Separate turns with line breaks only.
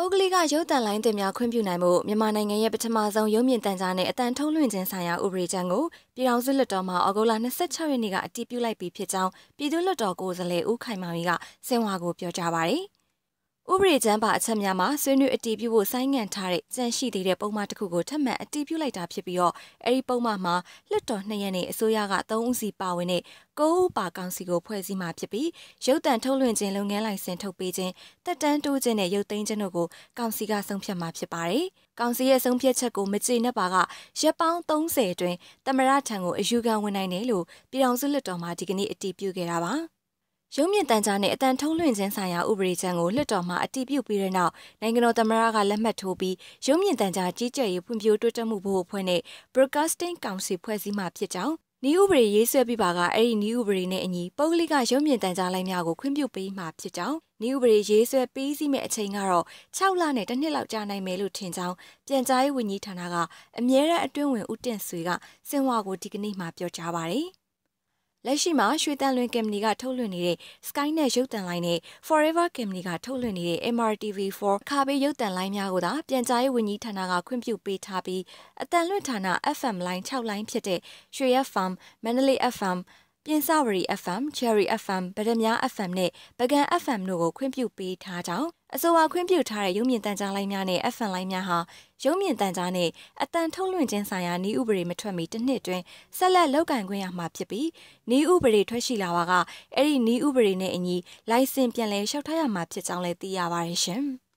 ပုဂ္ဂလိကရုပ်သံလိုင်းတင်များခွင့်ပြုနိုင်မှုမြန်မာနိုင်ငံရဲ့ပထမဆုံးရုပ်မြင့်သံကြားနဲ့အတန်ထုံးလွှင့်ခြင်းဆိုင်ရာဥပဒေကြမ်းကိုပြည်ထောင်စုလွှတ်တော်မှဩဂုတ်လ26ရက်နေ့ကအတည်ပြုလိုက်ပြီးဖြစ်ကြောင်းပြည်သူ့လွှတ်တော်ကိုယ်စားလှယ်ဦးခိုင်မောင်ကြီးကစင်ဝါကိုပြောကြားပါတယ်။ဥပဒေကျမ်းပါအချက်များမှာဆွေးနွေးအတည်ပြုဖို့ဆိုင်းငံ့ထားတဲ့ကြန့်ရှိသေးတဲ့ပုံမှန်တစ်ခုကိုထပ်မံအတည်ပြုလိုက်တာဖြစ်ပြီးတော့အဲဒီပုံမှန်မှာလွှတ်တော်နှစ်ရက်နေအစိုးရက၃ဦးစီပါဝင်တဲ့၉ဦးပါကောင်စီကိုဖွဲ့စည်းမှာဖြစ်ပြီးရုပ်တံထုတ်လွှင့်ခြင်းလုပ်ငန်းလိုင်စင်ထုတ်ပေးခြင်းတက်တန်းတိုးခြင်းနဲ့ရုပ်သိမ်းခြင်းတို့ကိုကောင်စီကဆုံးဖြတ်မှာဖြစ်ပါတယ်။ကောင်စီရဲ့ဆုံးဖြတ်ချက်ကိုမကျေနပ်ပါကရပ်ပေါင်း30အတွင်းတမရထံကိုအယူခံဝင်နိုင်တယ်လို့ပြည်ထောင်စုလွှတ်တော်မှာဒီကနေ့အတည်ပြုခဲ့တာပါ။ရုံးမြင့်တန်ကြားနဲ့အတန်ထုံးလွှင့်ခြင်းဆိုင်ရာဥပဒေချမ်းကိုလွှတ်တော်မှအတည်ပြုပြီးတဲ့နောက်နိုင်ငံတော်သမ္မတကလက်မှတ်ထိုးပြီးရုံးမြင့်တန်ကြားကြီးကြပ်ရေးဖွံ့ဖြိုးတိုးတက်မှုဘို့အဖွဲ့နဲ့ Broadcasting Council ဖွဲ့စည်းမှဖြစ်ကြောင်းဤဥပဒေရေးဆွဲပြီးပါကအဲ့ဒီဤဥပဒေနဲ့အညီပုဂ္ဂလိကရုံးမြင့်တန်ကြားလိုက်များကိုခွင့်ပြုပေးမှဖြစ်ကြောင်းဤဥပဒေရေးဆွဲပေးစီမဲ့အချိန်ကတော့6လနဲ့တစ်နှစ်လောက်ကြာနိုင်မယ်လို့ထင်ကြောင်းပြန်ကြားရေးဝန်ကြီးဌာနကအမြဲတမ်းအတွင်းဝင်ဦးတင်ဆွေကစင်ဝါကိုဒီကနေ့မှပြောကြားပါတယ်လက်ရှိမှာရွှေတန်လွင်ကင်မနီကထုတ်လွှင့်နေတဲ့ Skynet ရုပ်သံလိုင်းနဲ့ Forever ကင်မနီကထုတ်လွှင့်နေတဲ့ MRTV4 ခါပေးရုပ်သံလိုင်းများကိုသာပြန်ကြားရေးဝန်ကြီးဌာနကခွင့်ပြုပေးထားပြီးအတန်လွင့်ဌာန FM လိုင်း6လိုင်းဖြစ်တဲ့ရွှေ FM, Mandalay FM, ပြင်စဝရီ FM, Cherry FM, ဗဒမြား FM နဲ့ပကံ FM တို့ကိုခွင့်ပြုပေးထားကြောင်းအဆိုပါခွင့်ပြုထားတဲ့ရုပ်မြင်သံကြားလိုင်းများနဲ့ FM လိုင်းများဟာရုပ်မြင်သံကြားနဲ့အတန်ထုတ်လွှင့်ခြင်းဆိုင်ရာဤဥပဒေမထွက်မီတစ်နှစ်တွင်ဆက်လက်လုပ်ကိုင်ခွင့်ရမှာဖြစ်ပြီးဤဥပဒေထွက်ရှိလာပါကအဲ့ဒီဤဥပဒေနဲ့အညီလိုင်စင်ပြန်လည်လျှောက်ထားရမှာဖြစ်ကြောင်းလည်းသိရပါတယ်ရှင်။